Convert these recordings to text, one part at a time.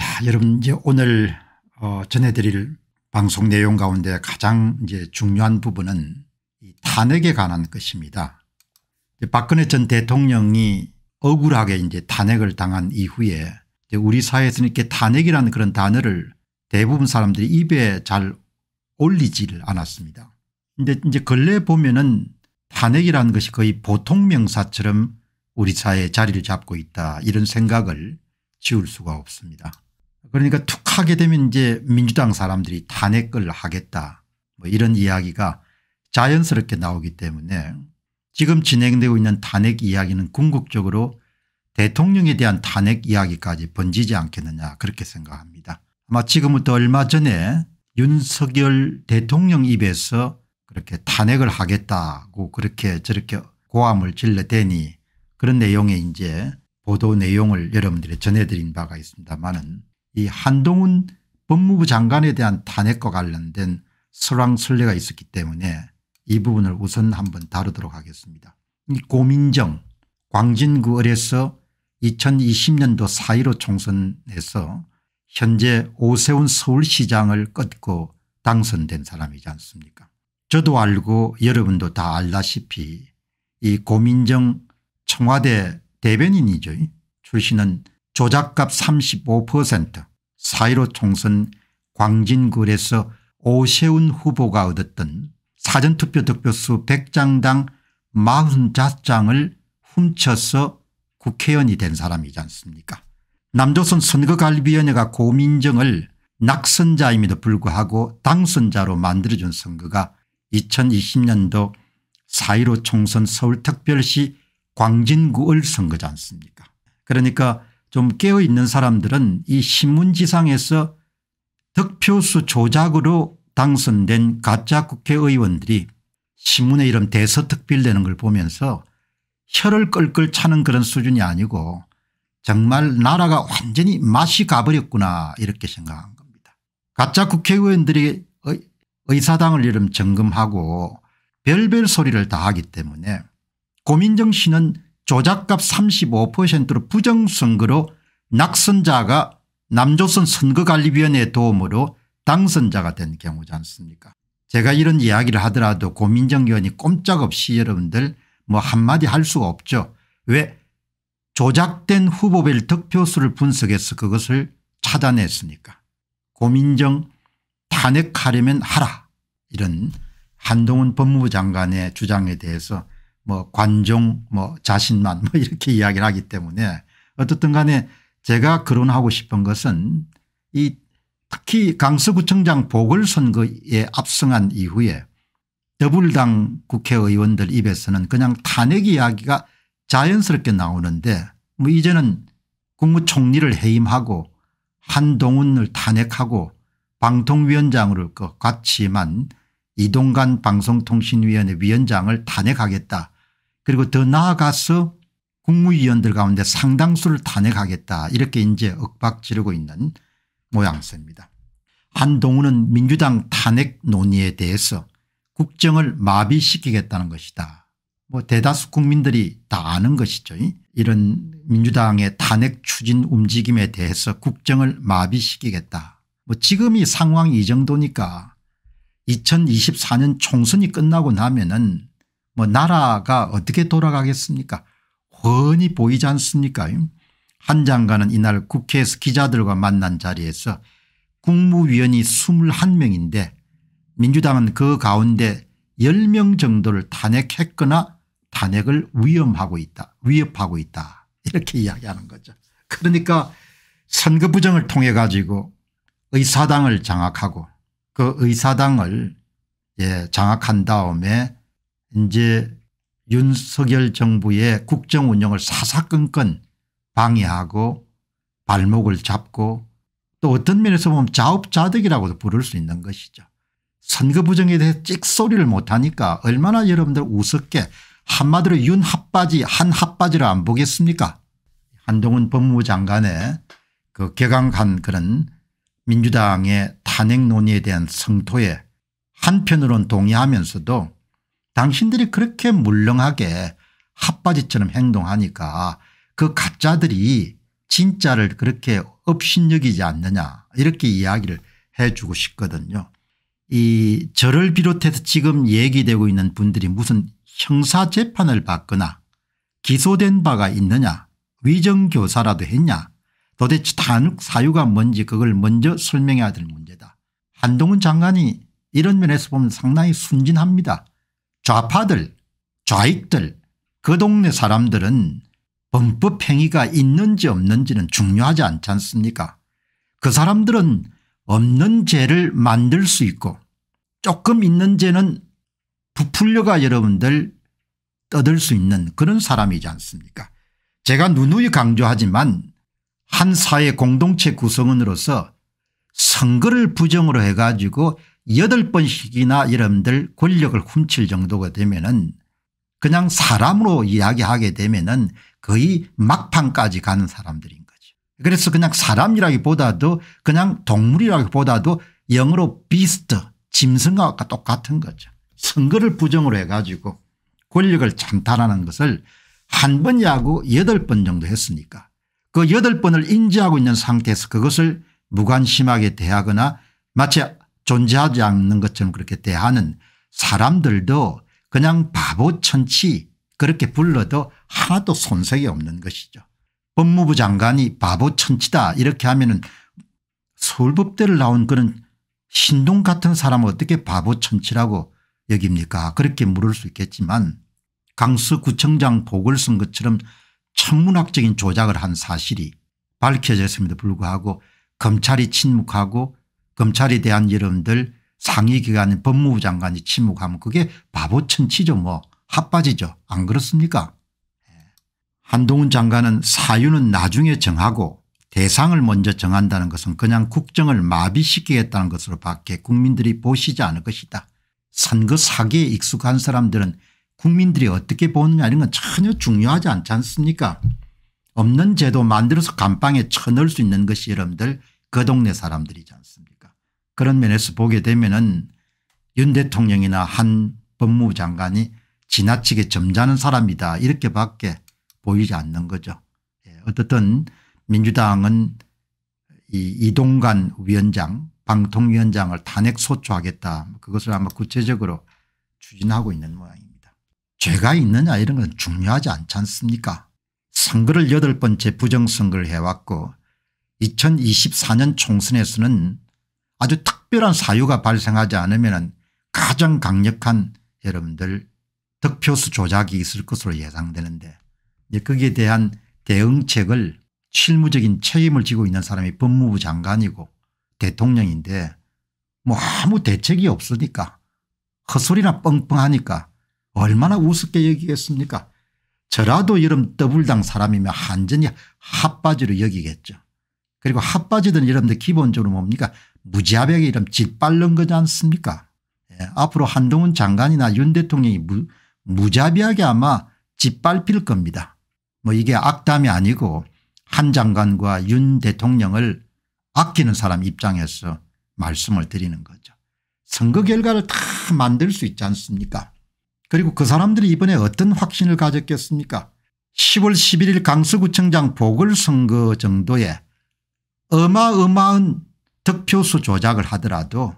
자, 여러분 이제 오늘 어 전해드릴 방송 내용 가운데 가장 이제 중요한 부분은 이 탄핵에 관한 것입니다. 박근혜 전 대통령이 억울하게 이제 탄핵을 당한 이후에 우리 사회에서는 이렇게 탄핵이라는 그런 단어를 대부분 사람들이 입에 잘올리지 않았습니다. 근데 이제 근래 보면은 탄핵이라는 것이 거의 보통 명사처럼 우리 사회에 자리를 잡고 있다 이런 생각을 지울 수가 없습니다. 그러니까 툭 하게 되면 이제 민주당 사람들이 탄핵을 하겠다 뭐 이런 이야기가 자연스럽게 나오기 때문에 지금 진행되고 있는 탄핵 이야기는 궁극적으로 대통령에 대한 탄핵 이야기까지 번지지 않겠느냐 그렇게 생각합니다. 아마 지금부터 얼마 전에 윤석열 대통령 입에서 그렇게 탄핵을 하겠다고 그렇게 저렇게 고함을 질러대니 그런 내용의 이제 보도 내용을 여러분들이 전해드린 바가 있습니다만은 이 한동훈 법무부 장관에 대한 탄핵과 관련된 설왕설례가 있었기 때문에 이 부분을 우선 한번 다루도록 하겠습니다. 고민정 광진구을에서 2020년도 4.15 총선에서 현재 오세훈 서울시장을 꺾고 당선된 사람이지 않습니까 저도 알고 여러분도 다 알다시피 이 고민정 청와대 대변인이죠. 출신은 조작값 35% 사1로 총선 광진구에서 오세훈 후보가 얻었던 사전투표 득표수 100장당 45장을 훔쳐서 국회의원이 된 사람이지 않습니까 남조선 선거관리위원회가 고민정을 낙선자임에도 불구하고 당선자로 만들어준 선거가 2020년도 4.15 총선 서울특별시 광진구을 선거지 않습니까 그러니까 좀 깨어있는 사람들은 이 신문지상에서 득표수 조작으로 당선된 가짜 국회의원들이 신문의 이름 대서특필되는 걸 보면서 혀를 끌끌 차는 그런 수준이 아니고 정말 나라가 완전히 맛이 가버렸구나 이렇게 생각한 겁니다. 가짜 국회의원들이 의사당을 이름 점검하고 별별 소리를 다 하기 때문에 고민정 씨는 조작값 35%로 부정선거로 낙선자가 남조선 선거관리위원회 도움으로 당선자가 된 경우지 않습니까 제가 이런 이야기를 하더라도 고민정 의원이 꼼짝없이 여러분들 뭐 한마디 할 수가 없죠. 왜 조작된 후보별 득표수를 분석해서 그것을 차단했습니까 고민정 탄핵하려면 하라 이런 한동훈 법무부 장관의 주장에 대해서 뭐 관종 뭐 자신만 뭐 이렇게 이야기를 하기 때문에 어떻든 간에 제가 거론하고 싶은 것은 이 특히 강서구청장 보궐선거에 압승한 이후에 더불당 국회의원들 입에서는 그냥 탄핵 이야기가 자연스럽게 나오는데 뭐 이제는 국무총리를 해임하고 한동훈을 탄핵하고 방통위원장으로 그 같이만 이동관 방송통신위원회 위원장을 탄핵하겠다 그리고 더 나아가서 국무위원들 가운데 상당수를 탄핵하겠다 이렇게 이제 억박 지르고 있는 모양새입니다. 한동훈은 민주당 탄핵 논의에 대해서 국정을 마비시키겠다는 것이다. 뭐 대다수 국민들이 다 아는 것이죠. 이런 민주당의 탄핵 추진 움직임에 대해서 국정을 마비시키겠다. 뭐 지금 이 상황이 이 정도니까 2024년 총선이 끝나고 나면은 뭐 나라가 어떻게 돌아가겠습니까 훤히 보이지 않습니까 한 장관은 이날 국회에서 기자들과 만난 자리에서 국무위원이 21명인데 민주당은 그 가운데 10명 정도를 탄핵했거나 탄핵을 위험하고 있다 위협하고 있다 이렇게 이야기하는 거죠. 그러니까 선거 부정을 통해 가지고 의사당을 장악하고 그 의사당을 예, 장악한 다음에 이제 윤석열 정부의 국정 운영을 사사건건 방해하고 발목을 잡고 또 어떤 면에서 보면 자업자득이라고도 부를 수 있는 것이죠. 선거 부정에 대해 찍소리를 못하니까 얼마나 여러분들 우습게 한마디로 윤 핫바지 한 핫바지를 안 보겠습니까 한동훈 법무부 장관의 그 개강한 그런 민주당의 탄핵 논의에 대한 성토에 한편으론 동의하면서도 당신들이 그렇게 물렁하게 핫바지처럼 행동하니까 그 가짜들이 진짜를 그렇게 업신여기지 않느냐 이렇게 이야기를 해주고 싶거든요. 이 저를 비롯해서 지금 얘기되고 있는 분들이 무슨 형사재판을 받거나 기소된 바가 있느냐 위정교사라도 했냐 도대체 탄핵 사유가 뭔지 그걸 먼저 설명해야 될 문제다. 한동훈 장관이 이런 면에서 보면 상당히 순진합니다. 좌파들 좌익들 그 동네 사람들은 범법 행위가 있는지 없는지는 중요하지 않지 않습니까 그 사람들은 없는 죄를 만들 수 있고 조금 있는 죄는 부풀려가 여러분들 떠들 수 있는 그런 사람이지 않습니까 제가 누누이 강조하지만 한 사회 공동체 구성원으로서 선거를 부정으로 해가지고 여덟 번씩이나 여러분들 권력을 훔칠 정도가 되면은 그냥 사람으로 이야기하게 되면은 거의 막판까지 가는 사람들인 거죠. 그래서 그냥 사람이라기보다도 그냥 동물이라기보다도 영어로 비스트 짐승과 똑같은 거죠. 선거를 부정으로 해가지고 권력을 찬탈하는 것을 한 번 야구 여덟 번 정도 했으니까 그 여덟 번을 인지하고 있는 상태에서 그것을 무관심하게 대하거나 마치 존재하지 않는 것처럼 그렇게 대하는 사람들도 그냥 바보 천치 그렇게 불러도 하나도 손색이 없는 것이죠. 법무부 장관이 바보 천치다 이렇게 하면은 서울법대를 나온 그런 신동 같은 사람 어떻게 바보 천치라고 여깁니까 그렇게 물을 수 있겠지만 강서구청장 보궐선 것처럼 천문학적인 조작을 한 사실이 밝혀졌음에도 불구하고 검찰이 침묵하고 검찰에 대한 여러분들 상위기관의 법무부 장관이 침묵하면 그게 바보천치죠 뭐 핫바지죠 안 그렇습니까 예. 한동훈 장관은 사유는 나중에 정하고 대상을 먼저 정한다는 것은 그냥 국정을 마비시키겠다는 것으로 밖에 국민들이 보시지 않을 것이다. 선거 사기에 익숙한 사람들은 국민들이 어떻게 보느냐 이런 건 전혀 중요하지 않지 않습니까 없는 제도 만들어서 감방에 쳐넣을 수 있는 것이 여러분들 그 동네 사람들이지 않습니까 그런 면에서 보게 되면 은윤 대통령이나 한 법무부 장관이 지나치게 점잖은 사람이다 이렇게밖에 보이지 않는 거죠. 예. 어떻든 민주당은 이 이동관 위원장 방통위원장을 탄핵 소추하겠다 그것을 아마 구체적으로 추진하고 있는 모양입니다. 죄가 있느냐 이런 건 중요하지 않지 않습니까 선거를 여덟 번째 부정선거를 해왔고 2024년 총선에서는 아주 특별한 사유가 발생하지 않으면 가장 강력한 여러분들 득표수 조작이 있을 것으로 예상되는데 거기에 대한 대응책을 실무적인 책임을 지고 있는 사람이 법무부 장관이고 대통령인데 뭐 아무 대책이 없으니까 헛소리나 뻥뻥하니까 얼마나 우습게 여기겠습니까 저라도 여름 더불당 사람이면 한전히 핫바지로 여기겠죠. 그리고 핫바지든 여러분 기본적으로 뭡니까 무지하게 이름 짓밟는 거지 않습니까 예. 앞으로 한동훈 장관이나 윤 대통령이 무, 무자비하게 아마 짓밟힐 겁니다. 뭐 이게 악담이 아니고 한 장관과 윤 대통령을 아끼는 사람 입장에서 말씀을 드리는 거죠. 선거 결과를 다 만들 수 있지 않습니까 그리고 그 사람들이 이번에 어떤 확신을 가졌겠습니까 10월 11일 강서구청장 보궐선거 정도에 어마어마한 득표수 조작을 하더라도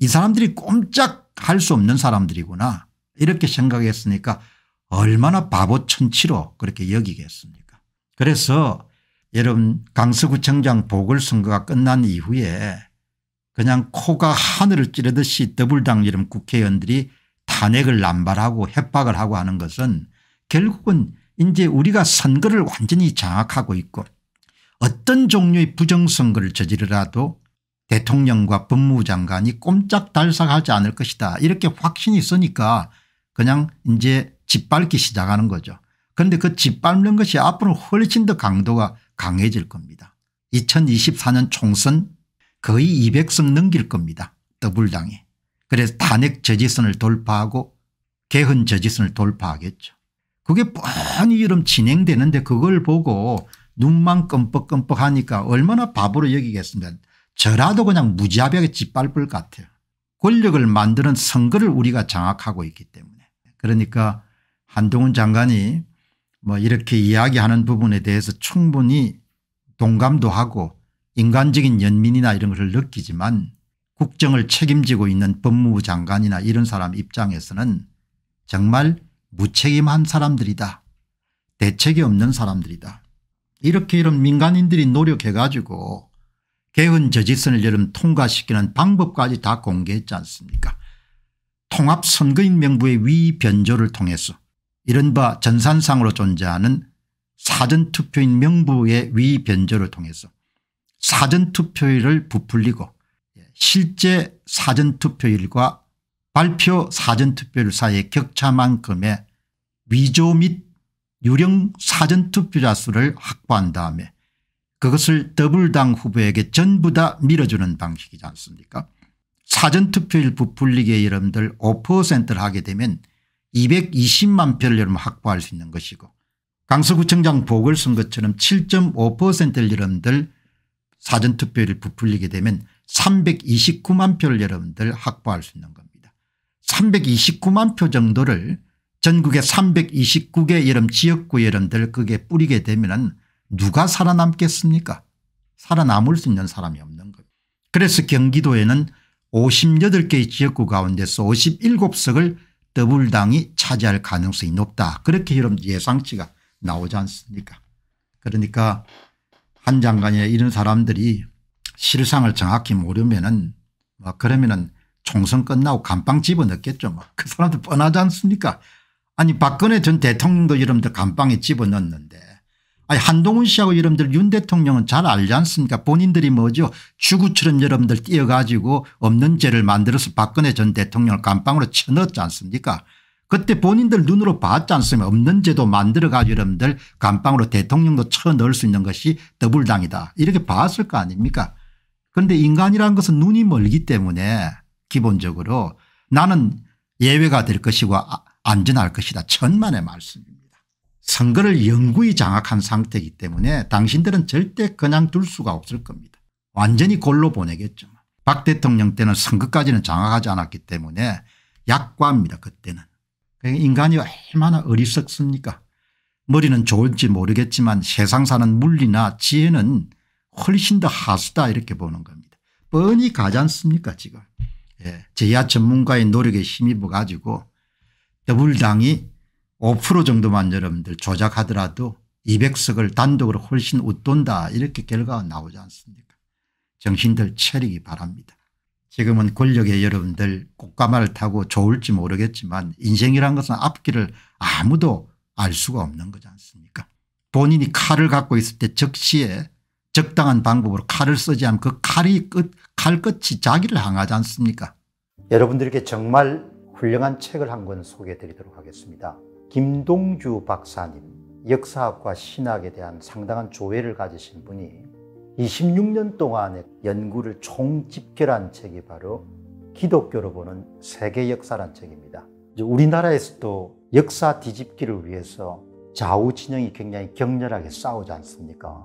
이 사람들이 꼼짝 할수 없는 사람들이구나 이렇게 생각했으니까 얼마나 바보 천치로 그렇게 여기겠습니까 그래서 여러분 강서구청장 보궐선거가 끝난 이후에 그냥 코가 하늘을 찌르듯이 더블당 이름 국회의원들이 탄핵을 남발하고 협박을 하고 하는 것은 결국은 이제 우리가 선거를 완전히 장악하고 있고 어떤 종류의 부정선거를 저지르라도 대통령과 법무부 장관이 꼼짝달싹하지 않을 것이다 이렇게 확신이 있으니까 그냥 이제 짓밟기 시작하는 거죠. 그런데 그 짓밟는 것이 앞으로 훨씬 더 강도가 강해질 겁니다. 2024년 총선 거의 200석 넘길 겁니다. 더불당이. 그래서 탄핵 저지선을 돌파하고 개헌 저지선을 돌파하겠죠. 그게 뻔히 이름 진행되는데 그걸 보고 눈만 끔뻑끔뻑 하니까 얼마나 바보로 여기겠습니까 저라도 그냥 무지하게 짓밟을 것 같아요. 권력을 만드는 선거를 우리가 장악하고 있기 때문에 그러니까 한동훈 장관이 뭐 이렇게 이야기하는 부분에 대해서 충분히 동감도 하고 인간적인 연민이나 이런 것을 느끼지만 국정을 책임지고 있는 법무부 장관이나 이런 사람 입장에서는 정말 무책임한 사람들이다. 대책이 없는 사람들이다. 이렇게 이런 민간인들이 노력해 가지고 개헌 저지선을 여름 통과시키는 방법까지 다 공개했지 않습니까 통합선거인 명부의 위변조를 통해서 이른바 전산상으로 존재하는 사전투표인 명부의 위변조를 통해서 사전투표율을 부풀리고 실제 사전투표율과 발표 사전투표율 사이의 격차만큼의 위조 및 유령 사전투표자 수를 확보한 다음에 그것을 더블당 후보에게 전부 다 밀어주는 방식이지 않습니까 사전투표율 부풀리기의 여러분들 5%를 하게 되면 220만 표를 여러분 확보할 수 있는 것이고 강서구청장 보궐선거처럼 7.5%를 여러분들 사전투표율 부풀리게 되면 329만 표를 여러분들 확보할 수 있는 겁니다. 329만 표 정도를 전국의 329개 여름 지역구 여러분들 그게 뿌리게 되면 누가 살아남겠습니까 살아남을 수 있는 사람이 없는 겁니다. 그래서 경기도에는 58개의 지역구 가운데서 57석을 더블당이 차지할 가능성이 높다. 그렇게 여러분 예상치가 나오지 않습니까 그러니까 한 장관이나 이런 사람들이 실상을 정확히 모르면은 뭐 그러면은 총선 끝나고 감방 집어넣겠죠. 뭐. 그 사람들 뻔하지 않습니까? 아니 박근혜 전 대통령도 여러분들 감방에 집어넣는데 아니 한동훈 씨하고 여러분들 윤 대통령은 잘 알지 않습니까 본인들이 뭐죠 주구처럼 여러분들 뛰어가지고 없는 죄를 만들어서 박근혜 전 대통령을 감방으로 쳐넣었지 않습니까 그때 본인들 눈으로 봤지 않습니까 없는 죄도 만들어가지고 여러분들 감방으로 대통령도 쳐넣을 수 있는 것이 더불당이다 이렇게 봤을 거 아닙니까 그런데 인간이란 것은 눈이 멀기 때문에 기본적으로 나는 예외가 될 것이고 아, 안전할 것이다. 천만의 말씀입니다. 선거를 영구히 장악한 상태이기 때문에 당신들은 절대 그냥 둘 수가 없을 겁니다. 완전히 골로 보내겠죠. 박 대통령 때는 선거까지는 장악하지 않았기 때문에 약과입니다. 그때는. 그러니까 인간이 얼마나 어리석습니까 머리는 좋을지 모르겠지만 세상 사는 물리나 지혜는 훨씬 더 하수다 이렇게 보는 겁니다. 뻔히 가지 않습니까 지금. 예. 제야 전문가의 노력에 힘입어 가지고 더블당이 5% 정도만 여러분들 조작하더라도 200석을 단독으로 훨씬 웃돈다 이렇게 결과가 나오지 않습니까 정신들 차리기 바랍니다. 지금은 권력에 여러분들 꽃가마를 타고 좋을지 모르겠지만 인생이란 것은 앞길을 아무도 알 수가 없는 거지 않습니까 본인이 칼을 갖고 있을 때 적시에 적당한 방법으로 칼을 쓰지 않고 그 칼이 끝, 칼끝이 자기를 향하지 않습니까 여러분들에게 정말 훌륭한 책을 한 권 소개해 드리도록 하겠습니다. 김동주 박사님 역사학과 신학에 대한 상당한 조회를 가지신 분이 26년 동안의 연구를 총집결한 책이 바로 기독교로 보는 세계 역사란 책입니다. 우리나라에서도 역사 뒤집기를 위해서 좌우 진영이 굉장히 격렬하게 싸우지 않습니까?